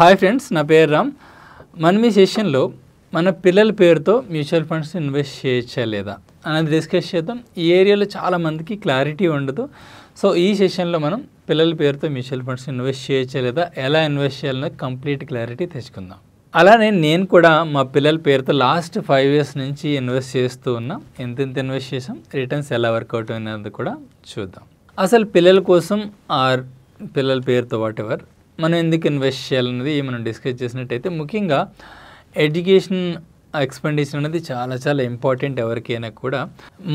hi friends నా పేరు రామ్ మన మీ సెషన్లో మన పిల్లల పేరుతో మ్యూచువల్ ఫండ్స్ ఇన్వెస్ట్ చేయొచ్చా లేదా అనేది డిస్కస్ చేద్దాం ఈ ఏరియాలో చాలామందికి క్లారిటీ ఉండదు సో ఈ సెషన్లో మనం పిల్లల పేరుతో మ్యూచువల్ ఫండ్స్ ఇన్వెస్ట్ చేయొచ్చా లేదా ఎలా ఇన్వెస్ట్ చేయాలనేది కంప్లీట్ క్లారిటీ తెచ్చుకుందాం అలానే నేను కూడా మా పిల్లల పేరుతో లాస్ట్ ఫైవ్ ఇయర్స్ నుంచి ఇన్వెస్ట్ చేస్తూ ఉన్నా ఎంత ఎంత ఇన్వెస్ట్ చేసాం రిటర్న్స్ ఎలా వర్కౌట్ అయినది కూడా చూద్దాం అసలు పిల్లల కోసం ఆర్ పిల్లల పేరుతో వాట్ ఎవర్ మనం ఎందుకు ఇన్వెస్ట్ చేయాలన్నది మనం డిస్కస్ చేసినట్టయితే ముఖ్యంగా ఎడ్యుకేషన్ ఎక్స్పెండిచర్ అనేది చాలా చాలా ఇంపార్టెంట్ ఎవరికైనా కూడా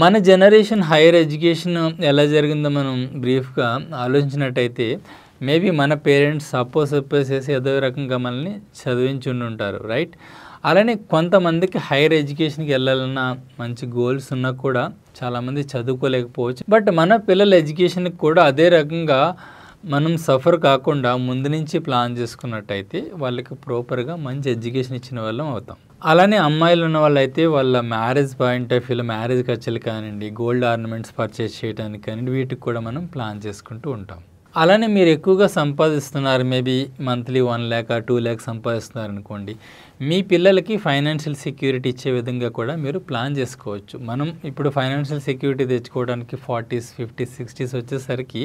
మన జనరేషన్ హైయర్ ఎడ్యుకేషన్ ఎలా జరిగిందో మనం బ్రీఫ్గా ఆలోచించినట్టయితే మేబీ మన పేరెంట్స్ సపోజ్ సపోజ్ చేసి ఏదో రకంగా మనల్ని చదివించి ఉంటారు రైట్ అలానే కొంతమందికి హైయర్ ఎడ్యుకేషన్కి వెళ్ళాలన్న మంచి గోల్స్ ఉన్నా కూడా చాలామంది చదువుకోలేకపోవచ్చు బట్ మన పిల్లల ఎడ్యుకేషన్కి కూడా అదే రకంగా మనం సఫర్ కాకుండా ముందు నుంచి ప్లాన్ చేసుకున్నట్టయితే వాళ్ళకి ప్రాపర్గా మంచి ఎడ్యుకేషన్ ఇచ్చిన వాళ్ళం అవుతాం అలానే అమ్మాయిలు ఉన్న వాళ్ళైతే వాళ్ళ మ్యారేజ్ పాయింట్ ఆఫ్ వ్యూలో మ్యారేజ్ ఖర్చులు కానివ్వండి గోల్డ్ ఆర్నమెంట్స్ పర్చేస్ చేయడానికి కానివ్వండి వీటికి కూడా మనం ప్లాన్ చేసుకుంటూ ఉంటాం అలానే మీరు ఎక్కువగా సంపాదిస్తున్నారు maybe monthly one lakh two lakh సంపాదిస్తున్నారు అనుకోండి మీ పిల్లలకి ఫైనాన్షియల్ సెక్యూరిటీ ఇచ్చే విధంగా కూడా మీరు ప్లాన్ చేసుకోవచ్చు మనం ఇప్పుడు ఫైనాన్షియల్ సెక్యూరిటీ తెచ్చుకోవడానికి ఫార్టీస్ ఫిఫ్టీస్ సిక్స్టీస్ వచ్చేసరికి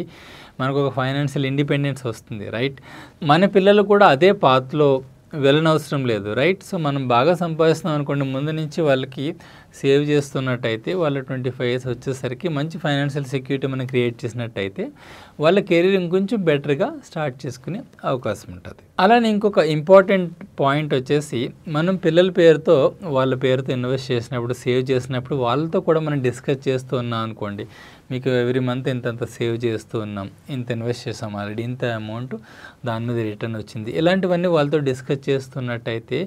మనకు ఒక ఫైనాన్షియల్ ఇండిపెండెన్స్ వస్తుంది రైట్ మన పిల్లలు కూడా అదే పాత్రలో వెళ్ళనవసరం లేదు రైట్ సో మనం బాగా సంపాదిస్తున్నాం అనుకోండి ముందు నుంచి వాళ్ళకి సేవ్ చేస్తున్నట్టయితే వాళ్ళ ట్వంటీ ఫైవ్ ఇయర్స్ వచ్చేసరికి మంచి ఫైనాన్షియల్ సెక్యూరిటీ మనం క్రియేట్ చేసినట్టయితే వాళ్ళ కెరీర్ ఇంకొంచెం బెటర్గా స్టార్ట్ చేసుకునే అవకాశం ఉంటుంది అలానే ఇంకొక ఇంపార్టెంట్ పాయింట్ వచ్చేసి మనం పిల్లల పేరుతో వాళ్ళ పేరుతో ఇన్వెస్ట్ చేసినప్పుడు సేవ్ చేసినప్పుడు వాళ్ళతో కూడా మనం డిస్కస్ చేస్తూ ఉన్నాం అనుకోండి మీకు ఎవ్రీ మంత్ ఇంతంత సేవ్ చేస్తూ ఉన్నాం ఇంత ఇన్వెస్ట్ చేసాం ఆల్రెడీ ఇంత అమౌంట్ దాని మీద రిటర్న్ వచ్చింది ఇలాంటివన్నీ వాళ్ళతో డిస్కస్ చేస్తున్నట్టయితే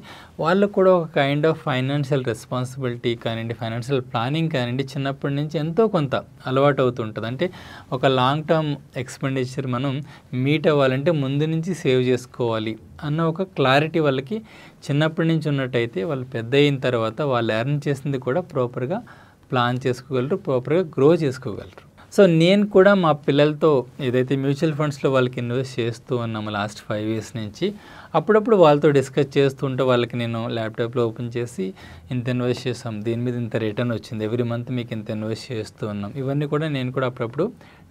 వాళ్ళకు కూడా ఒక కైండ్ ఆఫ్ ఫైనాన్షియల్ రెస్పాన్సిబిలిటీ కానివ్వండి ఫైనాన్షియల్ ప్లానింగ్ కానివ్వండి చిన్నప్పటి నుంచి ఎంతో కొంత అలవాటు అవుతుంటుంది అంటే ఒక లాంగ్ టర్మ్ ఎక్స్పెండిచర్ మనం మీట్ అవ్వాలంటే ముందు నుంచి సేవ్ చేసుకోవాలి అన్న ఒక క్లారిటీ వాళ్ళకి చిన్నప్పటి నుంచి ఉన్నట్టయితే వాళ్ళు పెద్ద అయిన తర్వాత వాళ్ళు ఎర్న్ చేసింది కూడా ప్రాపర్గా ప్లాన్ చేసుకోగలరు ప్రాపర్గా గ్రో చేసుకోగలరు సో నేను కూడా మా పిల్లలతో ఏదైతే మ్యూచువల్ ఫండ్స్లో వాళ్ళకి ఇన్వెస్ట్ చేస్తూ ఉన్నాము లాస్ట్ ఫైవ్ ఇయర్స్ నుంచి అప్పుడప్పుడు వాళ్ళతో డిస్కస్ చేస్తూ ఉంటే వాళ్ళకి నేను ల్యాప్టాప్లో ఓపెన్ చేసి ఇంత ఇన్వెస్ట్ చేస్తాం దీని మీద ఇంత రిటర్న్ వచ్చింది ఎవ్రీ మంత్ మీకు ఇంత ఇన్వెస్ట్ చేస్తూ ఉన్నాం ఇవన్నీ కూడా నేను కూడా అప్పుడప్పుడు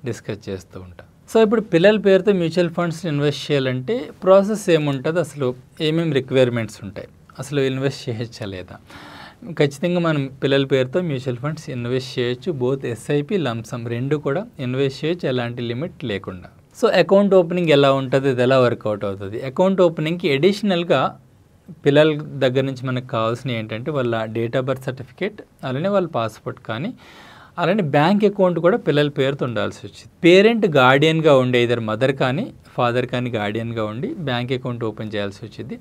డిస్కస్ చేస్తూ ఉంటాను సో ఇప్పుడు పిల్లల పేరుతో మ్యూచువల్ ఫండ్స్ ఇన్వెస్ట్ చేయాలంటే ప్రాసెస్ ఏముంటుంది అసలు ఏమేమి రిక్వైర్మెంట్స్ ఉంటాయి అసలు ఇన్వెస్ట్ చేయొచ్చా లేదా ఖచ్చితంగా మనం పిల్లల పేరుతో మ్యూచువల్ ఫండ్స్ ఇన్వెస్ట్ చేయొచ్చు బోత్ ఎస్ఐపి లంసమ్ రెండు కూడా ఇన్వెస్ట్ చేయొచ్చు ఎలాంటి లిమిట్ లేకుండా సో అకౌంట్ ఓపెనింగ్ ఎలా ఉంటుంది ఇది ఎలా వర్కౌట్ అవుతుంది అకౌంట్ ఓపెనింగ్కి అడిషనల్గా పిల్లల దగ్గర నుంచి మనకు కావాల్సినవి ఏంటంటే వాళ్ళ డేట్ ఆఫ్ బర్త్ సర్టిఫికేట్ అలానే వాళ్ళ పాస్పోర్ట్ కానీ అలానే బ్యాంక్ అకౌంట్ కూడా పిల్లల పేరుతో ఉండాల్సి వచ్చింది పేరెంట్ గార్డియన్గా ఉండే ఇద్దరు మదర్ కానీ ఫాదర్ కానీ గార్డియన్గా ఉండి బ్యాంక్ అకౌంట్ ఓపెన్ చేయాల్సి వచ్చింది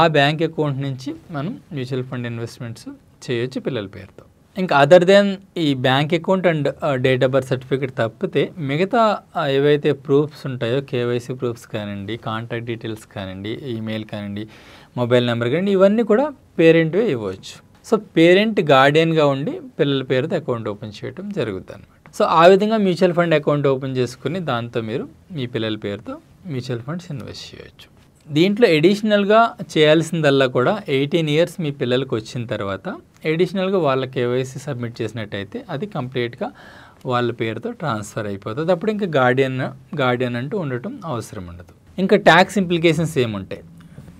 ఆ బ్యాంక్ అకౌంట్ నుంచి మనం మ్యూచువల్ ఫండ్ ఇన్వెస్ట్మెంట్స్ చేయొచ్చు పిల్లల పేరుతో ఇంకా అదర్ దెన్ ఈ bank account and date of birth certificate తప్పితే మిగతా ఏవైతే ప్రూఫ్స్ ఉంటాయో కేవైసీ ప్రూఫ్స్ కానివ్వండి కాంటాక్ట్ డీటెయిల్స్ కానివ్వండి ఈమెయిల్ కానివ్వండి మొబైల్ నెంబర్ కానివ్వండి ఇవన్నీ కూడా పేరెంట్వే ఇవ్వచ్చు సో పేరెంట్ గార్డియన్గా ఉండి పిల్లల పేరుతో అకౌంట్ ఓపెన్ చేయడం జరుగుతుంది అనమాట సో ఆ విధంగా మ్యూచువల్ ఫండ్ అకౌంట్ ఓపెన్ చేసుకుని దాంతో మీరు మీ పిల్లల పేరుతో మ్యూచువల్ ఫండ్స్ ఇన్వెస్ట్ చేయొచ్చు దీంట్లో ఎడిషనల్గా చేయాల్సిందల్లా కూడా ఎయిటీన్ ఇయర్స్ మీ పిల్లలకు వచ్చిన తర్వాత ఎడిషనల్గా వాళ్ళ కేవైసీ సబ్మిట్ చేసినట్టయితే అది కంప్లీట్గా వాళ్ళ పేరుతో ట్రాన్స్ఫర్ అయిపోతుంది అప్పుడు ఇంకా గార్డియన్ గార్డియన్ అంటూ ఉండటం అవసరం ఉండదు ఇంకా ట్యాక్స్ ఇంప్లికేషన్స్ ఏముంటాయి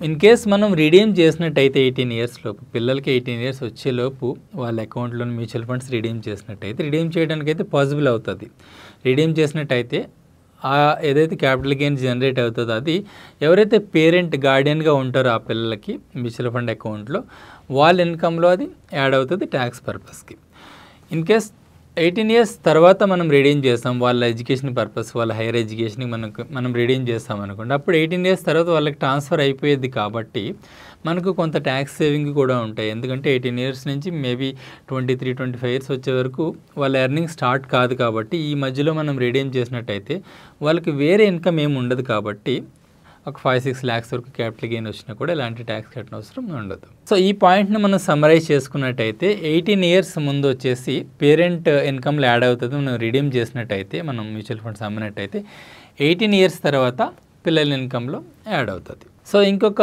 ఇన్ కేస్ మనం రిడీమ్ చేసినట్టయితే ఎయిటీన్ ఇయర్స్ లోపు పిల్లలకి ఎయిటీన్ ఇయర్స్ వచ్చేలోపు వాళ్ళ అకౌంట్లో మ్యూచువల్ ఫండ్స్ రిడీమ్ చేసినట్టయితే రిడీమ్ చేయడానికి అయితే పాసిబుల్ అవుతుంది రిడీమ్ చేసినట్టయితే ఏదైతే క్యాపిటల్ గెయిన్ జనరేట్ అవుతుందో అది ఎవరైతే పేరెంట్ గార్డియన్గా ఉంటారో ఆ పిల్లలకి మ్యూచువల్ ఫండ్ అకౌంట్లో వాళ్ళ ఇన్కంలో అది యాడ్ అవుతుంది ట్యాక్స్ పర్పస్కి ఇన్ కేస్ ఎయిటీన్ ఇయర్స్ తర్వాత మనం రీడీమ్ చేస్తాం వాళ్ళ ఎడ్యుకేషన్ పర్పస్ వాళ్ళ హైయర్ ఎడ్యుకేషన్కి మనకు మనం రీడీమ్ చేస్తాం అనుకోండి అప్పుడు ఎయిటీన్ ఇయర్స్ తర్వాత వాళ్ళకి ట్రాన్స్ఫర్ అయిపోయేది కాబట్టి మనకు కొంత ట్యాక్స్ సేవింగ్ కూడా ఉంటాయి ఎందుకంటే ఎయిటీన్ ఇయర్స్ నుంచి maybe twenty three twenty five years వచ్చే వరకు వాళ్ళ ఎర్నింగ్ స్టార్ట్ కాదు కాబట్టి ఈ మధ్యలో మనం రీడీమ్ చేసినట్టయితే వాళ్ళకి వేరే ఇన్కమ్ ఏమి ఉండదు కాబట్టి ఒక ఫైవ్ సిక్స్ ల్యాక్స్ వరకు క్యాపిటల్ గెయిన్ వచ్చినా కూడా ఎలాంటి ట్యాక్స్ కట్టిన అవసరం ఉండదు సో ఈ పాయింట్ని మనం సమరైజ్ చేసుకున్నట్టయితే ఎయిటీన్ ఇయర్స్ ముందు వచ్చేసి పేరెంట్ ఇన్కమ్లో యాడ్ అవుతుంది మనం రిడీమ్ చేసినట్టయితే మనం మ్యూచువల్ ఫండ్స్ అమ్మినట్టయితే ఎయిటీన్ ఇయర్స్ తర్వాత పిల్లల ఇన్కంలో యాడ్ అవుతుంది సో ఇంకొక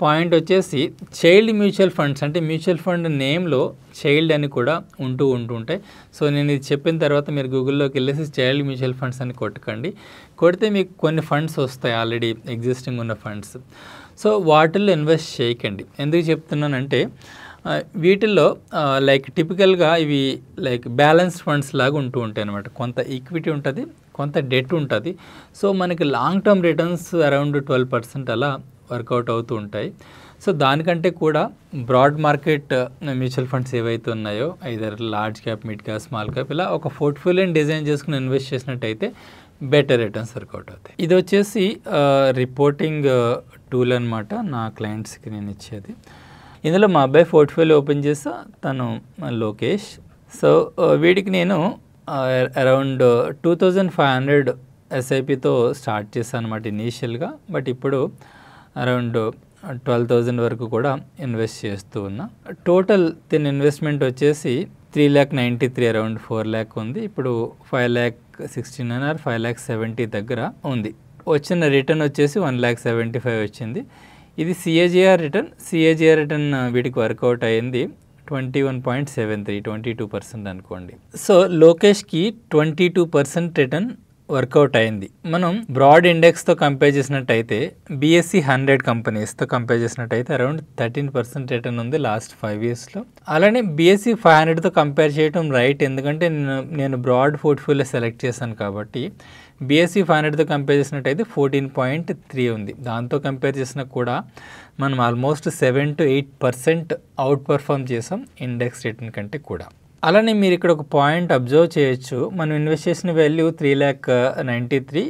పాయింట్ వచ్చేసి చైల్డ్ మ్యూచువల్ ఫండ్స్ అంటే మ్యూచువల్ ఫండ్ నేమ్లో చైల్డ్ అని కూడా ఉంటూ ఉంటుంటాయి సో నేను ఇది చెప్పిన తర్వాత మీరు గూగుల్లోకి వెళ్ళేసి చైల్డ్ మ్యూచువల్ ఫండ్స్ అని కొట్టకండి కొడితే మీకు కొన్ని ఫండ్స్ వస్తాయి ఆల్రెడీ ఎగ్జిస్టింగ్ ఉన్న ఫండ్స్ సో వాటిల్లో ఇన్వెస్ట్ చేయకండి ఎందుకు చెప్తున్నానంటే వీటిల్లో లైక్ టిపికల్గా ఇవి లైక్ బ్యాలెన్స్ ఫండ్స్ లాగా ఉంటూ ఉంటాయి అనమాట కొంత ఈక్విటీ ఉంటుంది కొంత డెట్ ఉంటుంది సో మనకి long term returns around twelve percent అలా వర్కౌట్ అవుతూ ఉంటాయి సో దానికంటే కూడా బ్రాడ్ మార్కెట్ మ్యూచువల్ ఫండ్స్ ఏవైతే ఉన్నాయో either large cap mid cap small cap ఇలా ఒక పోర్ట్ఫోలియోని డిజైన్ చేసుకుని ఇన్వెస్ట్ చేసినట్టయితే బెటర్ రిటర్న్స్ వర్కౌట్ అవుతాయి ఇది వచ్చేసి రిపోర్టింగ్ టూల్ అనమాట నా క్లయింట్స్కి నేను ఇచ్చేది ఇందులో మా అబ్బాయి పోర్ట్ఫోలియో ఓపెన్ చేసా తను లోకేష్ సో వీడికి నేను around two thousand five hundred ఎస్ఐపితో స్టార్ట్ చేశాను అనమాట ఇనీషియల్గా బట్ ఇప్పుడు అరౌండ్ ట్వెల్వ్ థౌజండ్ వరకు కూడా ఇన్వెస్ట్ చేస్తూ ఉన్నా టోటల్ తిన్ ఇన్వెస్ట్మెంట్ వచ్చేసి three lakh ninety three around four lakh ఉంది ఇప్పుడు five lakh sixty nine or five lakhs seventy దగ్గర ఉంది వచ్చిన రిటర్న్ వచ్చేసి వన్ ల్యాక్ సెవెంటీ ఫైవ్ వచ్చింది ఇది సిఏజిఆర్ రిటర్న్ సిఏజిఆర్ రిటర్న్ వీటికి వర్కౌట్ అయింది twenty one point seven three twenty two percent అనుకోండి సో లోకేష్కి twenty two percent return work out అయింది మనం బ్రాడ్ ఇండెక్స్తో కంపేర్ చేసినట్టయితే బీఎస్సీ హండ్రెడ్ కంపెనీస్తో కంపేర్ చేసినట్టయితే అరౌండ్ థర్టీన్ పర్సెంట్ రిటర్న్ ఉంది లాస్ట్ ఫైవ్ ఇయర్స్లో అలానే బీఎస్సీ ఫైవ్ హండ్రెడ్తో కంపేర్ చేయడం రైట్ ఎందుకంటే నేను నేను బ్రాడ్ పోర్ట్ఫోలియో సెలెక్ట్ చేశాను కాబట్టి బీఎస్సీ ఫైవ్ హండ్రెడ్తో కంపేర్ చేసినట్టయితే ఫోర్టీన్ పాయింట్ త్రీ ఉంది దాంతో కంపేర్ చేసినా కూడా మనం almost seven to eight percent outperform చేసాం ఇండెక్స్ రిటర్న్ కంటే కూడా అలానే మీరు ఇక్కడ ఒక పాయింట్ అబ్జర్వ్ చేయొచ్చు మనం ఇన్వెస్ట్ చేసిన value three lakh ninety three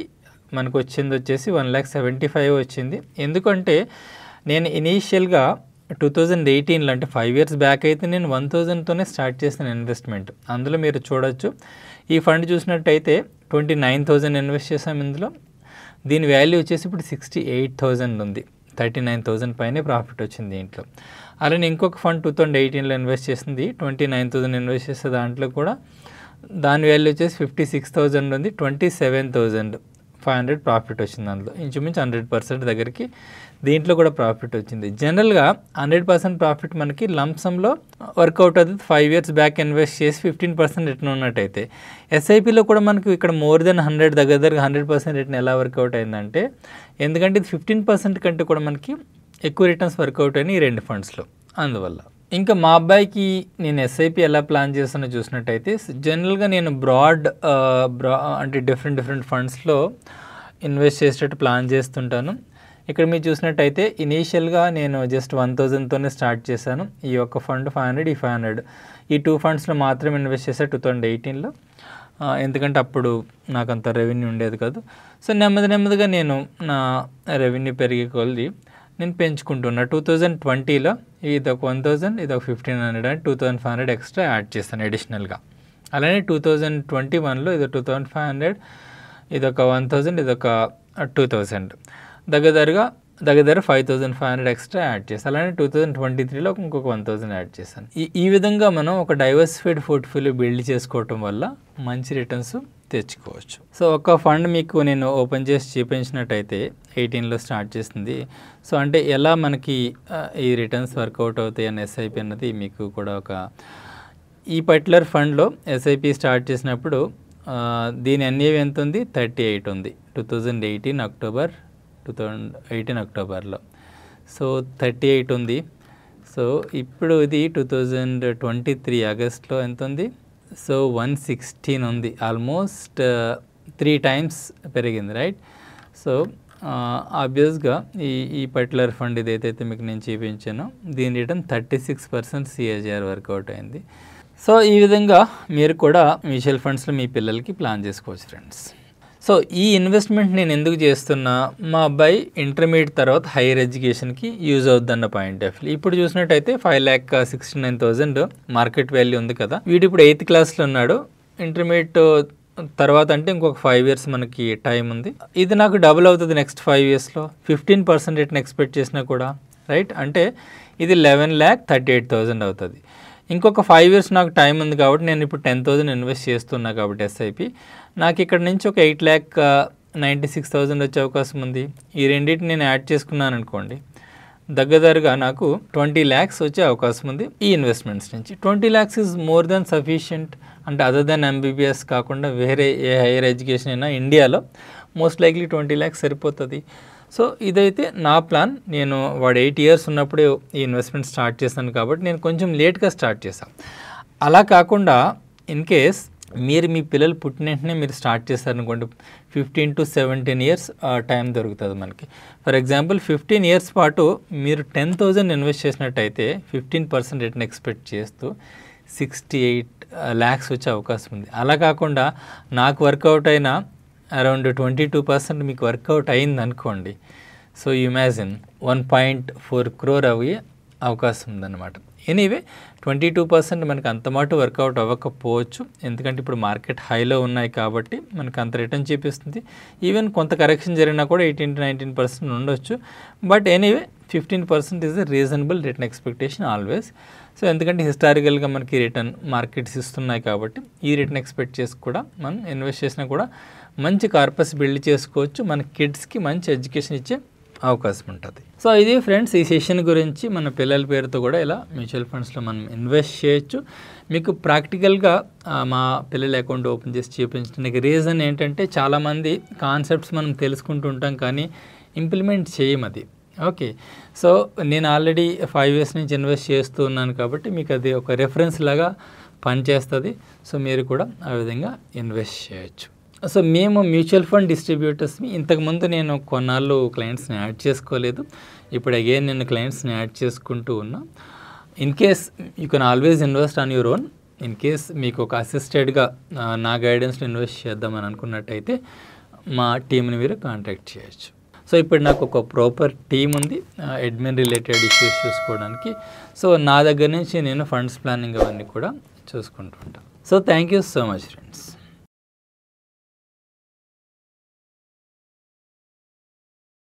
మనకు వచ్చింది వచ్చేసి వన్ ల్యాక్ సెవెంటీ ఫైవ్ వచ్చింది ఎందుకంటే నేను ఇనీషియల్గా టూ థౌజండ్ ఎయిటీన్లో అంటే ఫైవ్ ఇయర్స్ బ్యాక్ అయితే నేను వన్ థౌజండ్తోనే స్టార్ట్ చేసిన ఇన్వెస్ట్మెంట్ అందులో మీరు చూడొచ్చు ఈ ఫండ్ చూసినట్టయితే ట్వంటీ నైన్ థౌజండ్ ఇన్వెస్ట్ చేసాం ఇందులో దీని వాల్యూ వచ్చేసి ఇప్పుడు సిక్స్టీ ఎయిట్ థౌజండ్ ఉంది థర్టీ నైన్ థౌజండ్ పైనే ప్రాఫిట్ వచ్చింది దీంట్లో అలానే ఇంకొక ఫండ్ టూ థౌజండ్ ఎయిటీన్లో ఇన్వెస్ట్ చేసింది ట్వంటీ నైన్ థౌజండ్ ఇన్వెస్ట్ చేస్తే దాంట్లో కూడా దాని వాల్యూ వచ్చేసి ఫిఫ్టీ సిక్స్ థౌజండ్ ఉంది twenty seven thousand five hundred profit వచ్చింది అందులో ఇంచుమించు హండ్రెడ్ పర్సెంట్ దగ్గరికి దీంట్లో కూడా ప్రాఫిట్ వచ్చింది జనరల్గా హండ్రెడ్ పర్సెంట్ ప్రాఫిట్ మనకి లంసంలో వర్కౌట్ అవుతుంది ఫైవ్ ఇయర్స్ బ్యాక్ ఇన్వెస్ట్ చేసి ఫిఫ్టీన్ పర్సెంట్ రిటర్న్ ఉన్నట్టయితే ఎస్ఐపిలో కూడా మనకు ఇక్కడ మోర్ దెన్ హండ్రెడ్ దగ్గర దగ్గర హండ్రెడ్ పర్సెంట్ రిటర్న్ ఎలా వర్కౌట్ అయిందంటే ఎందుకంటే ఇది ఫిఫ్టీన్ పర్సెంట్ కంటే కూడా మనకి ఎక్కువ రిటర్న్స్ వర్కౌట్ అయినాయి ఈ రెండు ఫండ్స్లో అందువల్ల ఇంకా మా అబ్బాయికి నేను ఎస్ఐపి ఎలా ప్లాన్ చేస్తానో చూసినట్టయితే జనరల్గా నేను బ్రాడ్ బ్రా uh, అంటే డిఫరెంట్ డిఫరెంట్ ఫండ్స్లో ఇన్వెస్ట్ చేసేటట్టు ప్లాన్ చేస్తుంటాను ఇక్కడ మీరు చూసినట్టయితే ఇనీషియల్గా నేను జస్ట్ వన్ థౌజండ్తోనే స్టార్ట్ చేశాను ఈ యొక్క ఫండ్ ఫైవ్ హండ్రెడ్ ఈ ఫైవ్ హండ్రెడ్ ఈ టూ ఫండ్స్లో మాత్రమే ఇన్వెస్ట్ చేశాను టూ థౌజండ్ ఎయిటీన్లో ఎందుకంటే అప్పుడు నాకు అంత రెవెన్యూ ఉండేది కాదు సో నెమ్మది నెమ్మదిగా నేను నా రెవెన్యూ పెరిగే కొలది నేను పెంచుకుంటున్నా టూ థౌజండ్ ట్వంటీలో ఇది ఒక వన్ థౌజండ్ ఇది ఒక fifteen hundred and two thousand five hundred extra add చేస్తాను అడిషనల్గా అలానే టూ థౌజండ్ ట్వంటీ వన్లో ఇది టూ థౌజండ్ ఫైవ్ హండ్రెడ్ ఇది ఒక వన్ థౌజండ్ ఇది ఒక టూ థౌజండ్ దగ్గరగా దగ్గర five thousand five hundred extra add చేస్తాను అలానే టూ థౌజండ్ ట్వంటీ త్రీలో ఇంకొక వన్ థౌజండ్ యాడ్ చేశాను ఈ ఈ విధంగా మనం ఒక డైవర్సిఫైడ్ పోర్ట్ఫోలియో బిల్డ్ చేసుకోవటం వల్ల మంచి రిటర్న్స్ తెచ్చుకోవచ్చు సో ఒక ఫండ్ మీకు నేను ఓపెన్ చేసి చూపించినట్టయితే ఎయిటీన్లో స్టార్ట్ చేసింది సో అంటే ఎలా మనకి ఈ రిటర్న్స్ వర్కౌట్ అవుతాయి అని ఎస్ఐపి అన్నది మీకు కూడా ఒక ఈ పర్టికులర్ ఫండ్లో ఎస్ఐపి స్టార్ట్ చేసినప్పుడు దీని ఎన్ఏవి ఎంత ఉంది థర్టీ ఎయిట్ ఉంది two thousand eighteen October two thousand eighteen అక్టోబర్లో సో థర్టీ ఎయిట్ ఉంది సో ఇప్పుడు ఇది టూ థౌజండ్ ట్వంటీ త్రీ ఆగస్ట్లో ఎంత ఉంది సో వన్ సిక్స్టీన్ ఉంది ఆల్మోస్ట్ త్రీ టైమ్స్ పెరిగింది రైట్ సో ఆబ్వియస్గా ఈ ఈ పర్టికులర్ ఫండ్ ఇది ఏదైతే మీకు నేను చూపించానో దీని return thirty six percent CAGR work out అయింది సో ఈ విధంగా మీరు కూడా మ్యూచువల్ ఫండ్స్లో మీ పిల్లలకి ప్లాన్ చేసుకోవచ్చు ఫ్రెండ్స్ సో ఈ ఇన్వెస్ట్మెంట్ నేను ఎందుకు చేస్తున్నా మా అబ్బాయి ఇంటర్మీడియట్ తర్వాత హైయర్ ఎడ్యుకేషన్కి యూజ్ అవుతుందన్న పాయింట్ ఆఫ్ ఇప్పుడు చూసినట్టయితే five lakh sixty nine thousand market value ఉంది కదా వీడు ఇప్పుడు ఎయిత్ క్లాస్లో ఉన్నాడు ఇంటర్మీడియట్ తర్వాత అంటే ఇంకొక ఫైవ్ ఇయర్స్ మనకి టైం ఉంది ఇది నాకు డబుల్ అవుతుంది నెక్స్ట్ ఫైవ్ ఇయర్స్లో ఫిఫ్టీన్ పర్సెంట్ ఎక్స్పెక్ట్ చేసినా కూడా రైట్ అంటే ఇది eleven lakh thirty eight thousand అవుతుంది ఇంకొక ఫైవ్ ఇయర్స్ నాకు టైం ఉంది కాబట్టి నేను ఇప్పుడు టెన్ థౌసండ్ ఇన్వెస్ట్ చేస్తున్నా కాబట్టి ఎస్ఐపి నాకు ఇక్కడ నుంచి ఒక eight lakh ninety six thousand వచ్చే అవకాశం ఉంది ఈ రెండింటిని నేను యాడ్ చేసుకున్నాను అనుకోండి దగ్గరగా నాకు ట్వంటీ ల్యాక్స్ వచ్చే అవకాశం ఉంది ఈ ఇన్వెస్ట్మెంట్స్ నుంచి twenty lakhs is more than sufficient అంటే అదర్ దెన్ ఎంబీబీఎస్ కాకుండా వేరే ఏ హైయర్ ఎడ్యుకేషన్ అయినా ఇండియాలో మోస్ట్ లైక్లీ ట్వంటీ ల్యాక్స్ సరిపోతుంది సో ఇదైతే నా ప్లాన్ నేను వాడు ఎయిట్ ఇయర్స్ ఉన్నప్పుడే ఈ ఇన్వెస్ట్మెంట్ స్టార్ట్ చేశాను కాబట్టి నేను కొంచెం లేట్గా స్టార్ట్ చేశాను అలా కాకుండా ఇన్ కేస్ మీరు మీ పిల్లలు పుట్టిన వెంటనే మీరు స్టార్ట్ చేస్తారనుకోండి fifteen to seventeen years time దొరుకుతుంది మనకి ఫర్ ఎగ్జాంపుల్ ఫిఫ్టీన్ ఇయర్స్ పాటు మీరు టెన్ థౌజండ్ ఇన్వెస్ట్ చేసినట్టయితే ఫిఫ్టీన్ పర్సెంట్ రిటర్న్ ఎక్స్పెక్ట్ చేస్తూ సిక్స్టీ ఎయిట్ ల్యాక్స్ వచ్చే అవకాశం ఉంది అలా కాకుండా నాకు వర్కౌట్ అయిన అరౌండ్ ట్వంటీ టూ పర్సెంట్ మీకు వర్కౌట్ అయింది అనుకోండి so imagine one point four crore అయ్యే అవకాశం ఉందన్నమాట ఎనీవే ట్వంటీ టూ పర్సెంట్ మనకు అంత మాట వర్కౌట్ అవ్వకపోవచ్చు ఎందుకంటే ఇప్పుడు మార్కెట్ హైలో ఉన్నాయి కాబట్టి మనకు అంత రిటర్న్ చూపిస్తుంది ఈవెన్ కొంత కరెక్షన్ జరిగినా కూడా ఎయిటీన్ టు నైన్టీన్ పర్సెంట్ ఉండొచ్చు but anyway fifteen percent is the reasonable return expectation always so ఎందుకంటే హిస్టారికల్గా మనకి రిటర్న్ మార్కెట్స్ ఇస్తున్నాయి కాబట్టి ఈ రిటర్న్ ఎక్స్పెక్ట్ చేసి కూడా మనం ఇన్వెస్ట్ చేసినా కూడా మంచి కార్పస్ బిల్డ్ చేసుకోవచ్చు మన కిడ్స్కి మంచి ఎడ్యుకేషన్ ఇచ్చే అవకాశం ఉంటుంది సో ఇది ఫ్రెండ్స్ ఈ సెషన్ గురించి మన పిల్లల పేరుతో కూడా ఇలా మ్యూచువల్ ఫండ్స్లో మనం ఇన్వెస్ట్ చేయొచ్చు మీకు ప్రాక్టికల్గా మా పిల్లల అకౌంట్ ఓపెన్ చేసి చూపించడానికి రీజన్ ఏంటంటే చాలామంది కాన్సెప్ట్స్ మనం తెలుసుకుంటూ ఉంటాం కానీ ఇంప్లిమెంట్ చేయం అది ఓకే సో నేను ఆల్రెడీ ఫైవ్ ఇయర్స్ నుంచి ఇన్వెస్ట్ చేస్తూ ఉన్నాను కాబట్టి మీకు అది ఒక రెఫరెన్స్ లాగా పనిచేస్తుంది సో మీరు కూడా ఆ విధంగా ఇన్వెస్ట్ చేయొచ్చు సో మేము మ్యూచువల్ ఫండ్ డిస్ట్రిబ్యూటర్స్ని ఇంతకుముందు నేను కొన్నాళ్ళు క్లయింట్స్ని యాడ్ చేసుకోలేదు ఇప్పుడు అగైన్ నేను క్లయింట్స్ని యాడ్ చేసుకుంటూ ఉన్నా in case you can always invest on your own in case మీకు ఒక అసిస్టెడ్గా నా గైడెన్స్ని ఇన్వెస్ట్ చేద్దామని అనుకున్నట్టయితే మా టీంని మీరు కాంటాక్ట్ చేయొచ్చు సో ఇప్పుడు నాకు ఒక ప్రాపర్ టీం ఉంది అడ్మిన్ రిలేటెడ్ ఇష్యూస్ చూసుకోవడానికి సో నా దగ్గర నుంచి నేను ఫండ్స్ ప్లానింగ్ అవన్నీ కూడా చూసుకుంటుంటాను so thank you so much friends